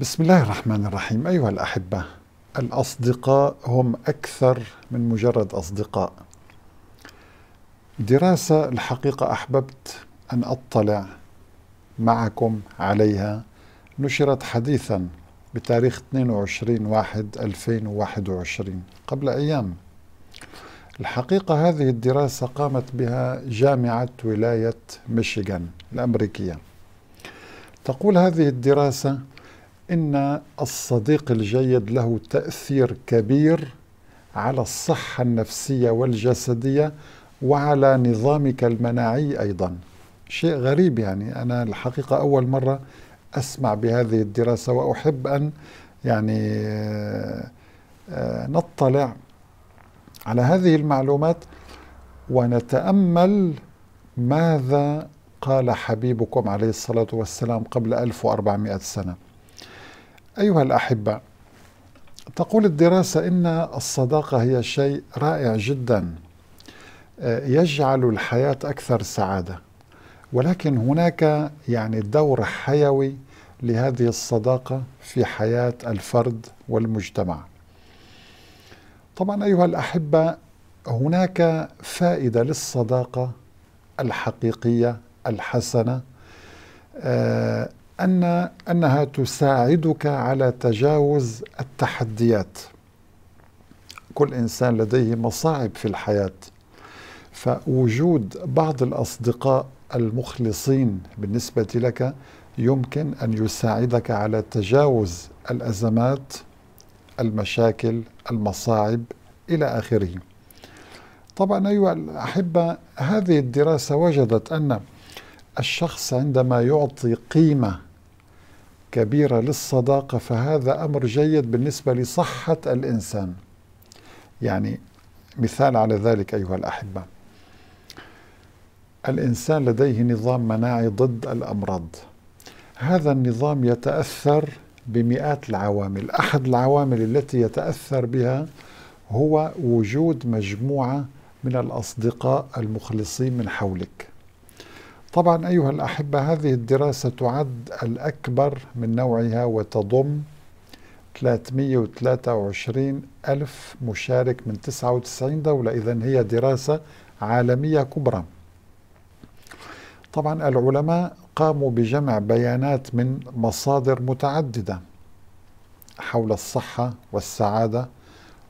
بسم الله الرحمن الرحيم أيها الأحبة الأصدقاء هم أكثر من مجرد أصدقاء دراسة الحقيقة أحببت أن أطلع معكم عليها نشرت حديثا بتاريخ 22 واحد 2021 قبل أيام الحقيقة هذه الدراسة قامت بها جامعة ولاية ميشيغان الأمريكية تقول هذه الدراسة ان الصديق الجيد له تاثير كبير على الصحه النفسيه والجسديه وعلى نظامك المناعي ايضا شيء غريب يعني انا الحقيقه اول مره اسمع بهذه الدراسه واحب ان يعني آه، نطلع على هذه المعلومات ونتامل ماذا قال حبيبكم عليه الصلاه والسلام قبل 1400 سنه أيها الأحبة تقول الدراسة إن الصداقة هي شيء رائع جدا آه، يجعل الحياة أكثر سعادة ولكن هناك يعني دور حيوي لهذه الصداقة في حياة الفرد والمجتمع طبعا أيها الأحبة هناك فائدة للصداقة الحقيقية الحسنة آه، أن أنها تساعدك على تجاوز التحديات كل إنسان لديه مصاعب في الحياة فوجود بعض الأصدقاء المخلصين بالنسبة لك يمكن أن يساعدك على تجاوز الأزمات المشاكل المصاعب إلى آخره طبعا أيها الأحبة هذه الدراسة وجدت أن الشخص عندما يعطي قيمة كبيرة للصداقة فهذا أمر جيد بالنسبة لصحة الإنسان يعني مثال على ذلك أيها الأحبة الإنسان لديه نظام مناعي ضد الأمراض هذا النظام يتأثر بمئات العوامل أحد العوامل التي يتأثر بها هو وجود مجموعة من الأصدقاء المخلصين من حولك طبعا أيها الأحبة هذه الدراسة تعد الأكبر من نوعها وتضم 323 ألف مشارك من 99 دولة إذا هي دراسة عالمية كبرى طبعا العلماء قاموا بجمع بيانات من مصادر متعددة حول الصحة والسعادة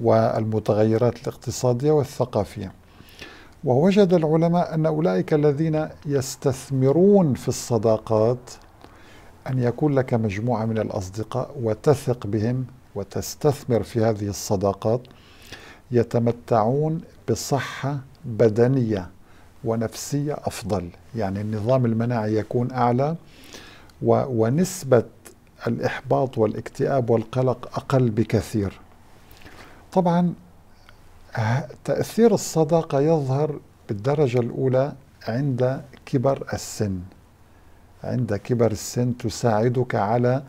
والمتغيرات الاقتصادية والثقافية ووجد العلماء أن أولئك الذين يستثمرون في الصداقات أن يكون لك مجموعة من الأصدقاء وتثق بهم وتستثمر في هذه الصداقات يتمتعون بصحة بدنية ونفسية أفضل يعني النظام المناعي يكون أعلى و ونسبة الإحباط والاكتئاب والقلق أقل بكثير طبعا تأثير الصدقة يظهر بالدرجة الأولى عند كبر السن عند كبر السن تساعدك على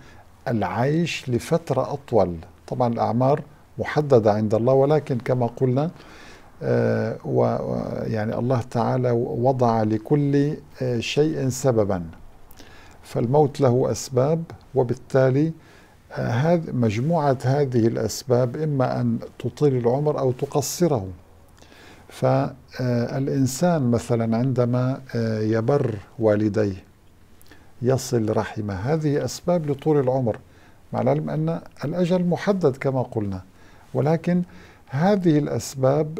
العيش لفترة أطول طبعا الأعمار محددة عند الله ولكن كما قلنا آه، يعني الله تعالى وضع لكل آه، شيء سببا فالموت له أسباب وبالتالي هذ مجموعة هذه الأسباب إما أن تطيل العمر أو تقصره فالإنسان آه، مثلا عندما آه، يبر والديه يصل رحمه هذه أسباب لطول العمر مع العلم أن الأجل محدد كما قلنا ولكن هذه الأسباب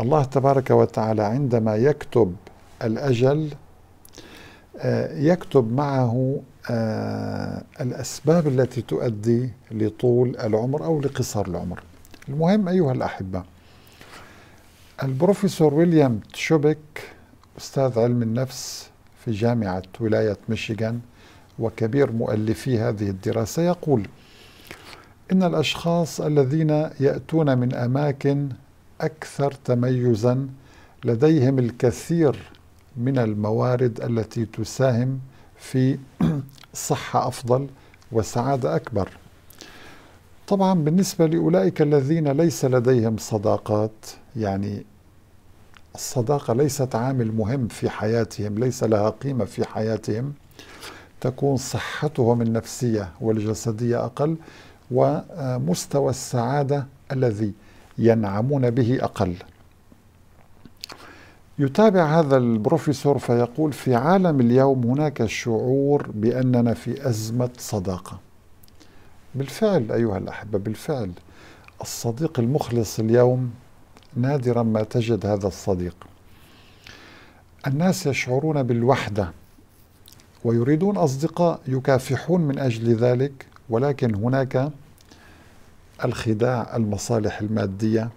الله تبارك وتعالى عندما يكتب الأجل آه، يكتب معه الأسباب التي تؤدي لطول العمر أو لقصر العمر المهم أيها الأحبة البروفيسور ويليام تشوبك أستاذ علم النفس في جامعة ولاية ميشيغان وكبير مؤلفي هذه الدراسة يقول إن الأشخاص الذين يأتون من أماكن أكثر تميزا لديهم الكثير من الموارد التي تساهم في صحة أفضل وسعادة أكبر طبعا بالنسبة لأولئك الذين ليس لديهم صداقات يعني الصداقة ليست عامل مهم في حياتهم ليس لها قيمة في حياتهم تكون صحتهم النفسية والجسدية أقل ومستوى السعادة الذي ينعمون به أقل يتابع هذا البروفيسور فيقول في عالم اليوم هناك شعور بأننا في أزمة صداقة بالفعل أيها الأحبة بالفعل الصديق المخلص اليوم نادرا ما تجد هذا الصديق الناس يشعرون بالوحدة ويريدون أصدقاء يكافحون من أجل ذلك ولكن هناك الخداع المصالح المادية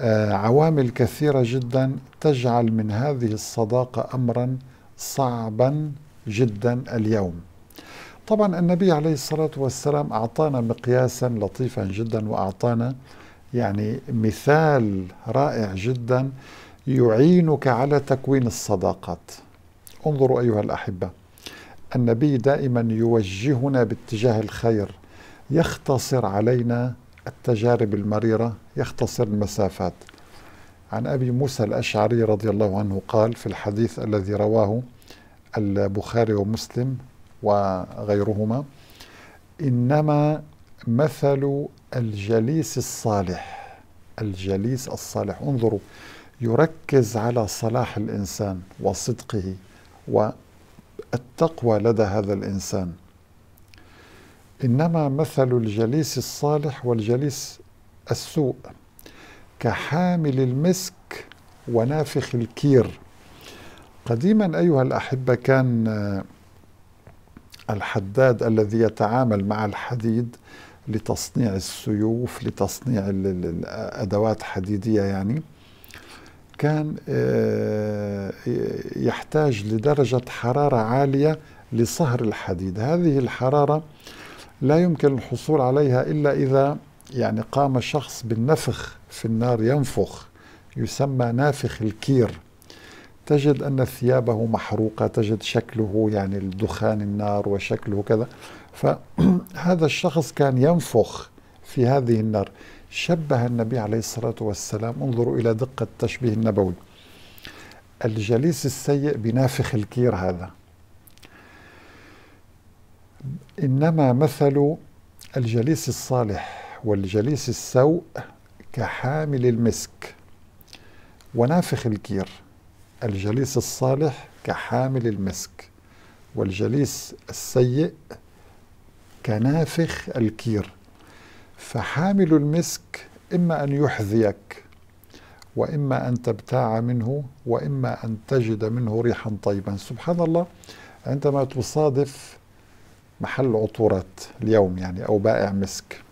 آه، عوامل كثيرة جدا تجعل من هذه الصداقة أمرا صعبا جدا اليوم طبعا النبي عليه الصلاة والسلام أعطانا مقياسا لطيفا جدا وأعطانا يعني مثال رائع جدا يعينك على تكوين الصداقات انظروا أيها الأحبة النبي دائما يوجهنا باتجاه الخير يختصر علينا التجارب المريرة يختصر المسافات عن أبي موسى الأشعري رضي الله عنه قال في الحديث الذي رواه البخاري ومسلم وغيرهما إنما مثل الجليس الصالح الجليس الصالح انظروا يركز على صلاح الإنسان وصدقه والتقوى لدى هذا الإنسان إنما مثل الجليس الصالح والجليس السوء كحامل المسك ونافخ الكير قديما أيها الأحبة كان آه، الحداد الذي يتعامل مع الحديد لتصنيع السيوف لتصنيع الأدوات حديدية يعني كان آه، يحتاج لدرجة حرارة عالية لصهر الحديد هذه الحرارة لا يمكن الحصول عليها إلا إذا يعني قام الشخص بالنفخ في النار ينفخ يسمى نافخ الكير تجد أن ثيابه محروقة تجد شكله يعني الدخان النار وشكله كذا فهذا الشخص كان ينفخ في هذه النار شبه النبي عليه الصلاة والسلام انظروا إلى دقة التشبيه النبوي الجليس السيء بنافخ الكير هذا إنما مثل الجليس الصالح والجليس السوء كحامل المسك ونافخ الكير الجليس الصالح كحامل المسك والجليس السيء كنافخ الكير فحامل المسك إما أن يحذيك وإما أن تبتاع منه وإما أن تجد منه ريحا طيبا سبحان الله عندما تصادف محل عطورات اليوم يعني أو بائع مسك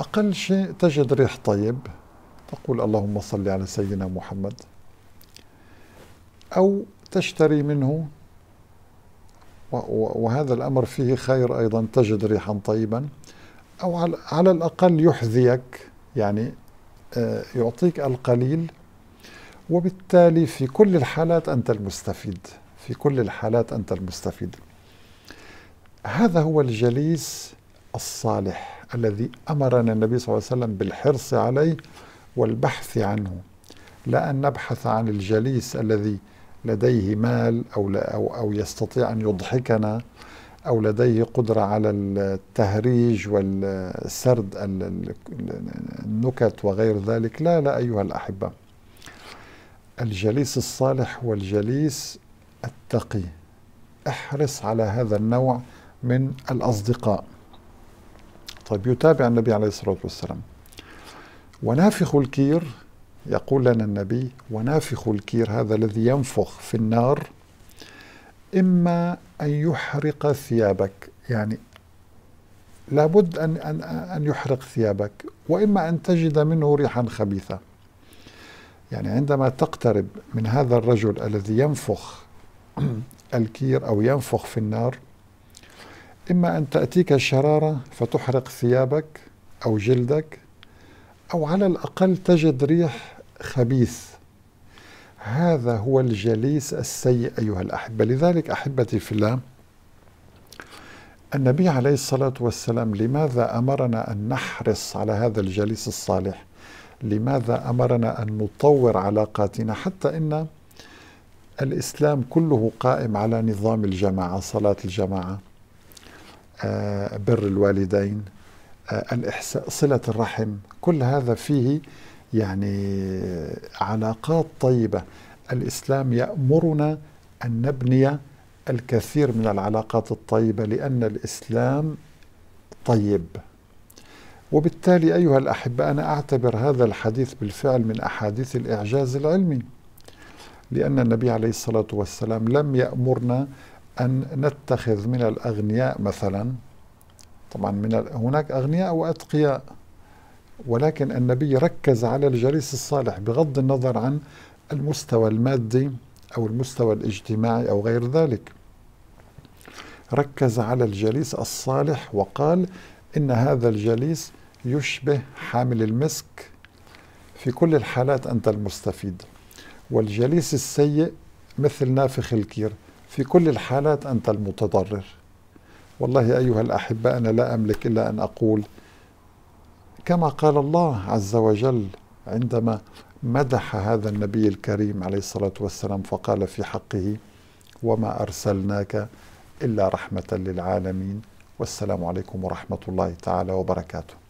أقل شيء تجد ريح طيب تقول اللهم صل على سيدنا محمد أو تشتري منه وهذا الأمر فيه خير أيضا تجد ريحا طيبا أو على الأقل يحذيك يعني آه، يعطيك القليل وبالتالي في كل الحالات أنت المستفيد في كل الحالات أنت المستفيد هذا هو الجليس الصالح الذي أمرنا النبي صلى الله عليه وسلم بالحرص عليه والبحث عنه لا أن نبحث عن الجليس الذي لديه مال أو, لا أو, أو يستطيع أن يضحكنا أو لديه قدرة على التهريج والسرد النكت وغير ذلك لا لا أيها الأحبة الجليس الصالح والجليس التقي احرص على هذا النوع من الأصدقاء طيب يتابع النبي عليه الصلاة والسلام ونافخ الكير يقول لنا النبي ونافخ الكير هذا الذي ينفخ في النار إما أن يحرق ثيابك يعني لابد أن, أن, أن يحرق ثيابك وإما أن تجد منه ريحا خبيثة يعني عندما تقترب من هذا الرجل الذي ينفخ الكير أو ينفخ في النار إما أن تأتيك الشرارة فتحرق ثيابك أو جلدك أو على الأقل تجد ريح خبيث هذا هو الجليس السيء أيها الأحبة لذلك أحبتي في الله النبي عليه الصلاة والسلام لماذا أمرنا أن نحرص على هذا الجليس الصالح لماذا أمرنا أن نطور علاقاتنا حتى إن الإسلام كله قائم على نظام الجماعة صلاة الجماعة آه، بر الوالدين آه، الإحساء صلة الرحم كل هذا فيه يعني علاقات طيبة الإسلام يأمرنا أن نبني الكثير من العلاقات الطيبة لأن الإسلام طيب وبالتالي أيها الأحبة أنا أعتبر هذا الحديث بالفعل من أحاديث الإعجاز العلمي لأن النبي عليه الصلاة والسلام لم يأمرنا أن نتخذ من الأغنياء مثلا طبعا من هناك أغنياء وأتقياء ولكن النبي ركز على الجليس الصالح بغض النظر عن المستوى المادي أو المستوى الاجتماعي أو غير ذلك ركز على الجليس الصالح وقال إن هذا الجليس يشبه حامل المسك في كل الحالات أنت المستفيد والجليس السيء مثل نافخ الكير في كل الحالات أنت المتضرر والله أيها الأحبة أنا لا أملك إلا أن أقول كما قال الله عز وجل عندما مدح هذا النبي الكريم عليه الصلاة والسلام فقال في حقه وما أرسلناك إلا رحمة للعالمين والسلام عليكم ورحمة الله تعالى وبركاته